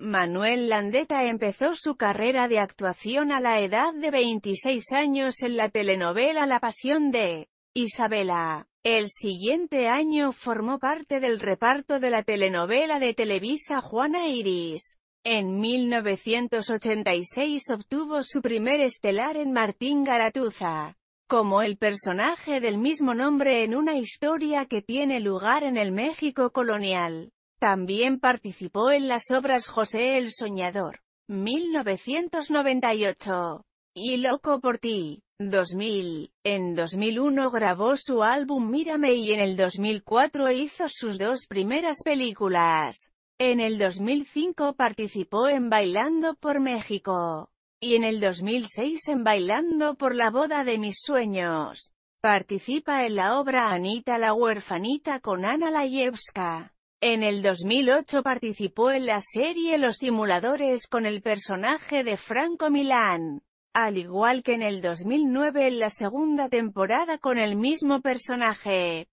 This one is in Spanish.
Manuel Landeta empezó su carrera de actuación a la edad de 26 años en la telenovela La Pasión de Isabela. El siguiente año formó parte del reparto de la telenovela de Televisa Juana Iris. En 1986 obtuvo su primer estelar en Martín Garatuza, como el personaje del mismo nombre en una historia que tiene lugar en el México colonial. También participó en las obras José el Soñador, 1998, y Loco por ti, 2000. En 2001 grabó su álbum Mírame y en el 2004 hizo sus dos primeras películas. En el 2005 participó en Bailando por México. Y en el 2006 en Bailando por la boda de mis sueños. Participa en la obra Anita la huerfanita con Ana Layevska. En el 2008 participó en la serie Los Simuladores con el personaje de Franco Milán, al igual que en el 2009 en la segunda temporada con el mismo personaje.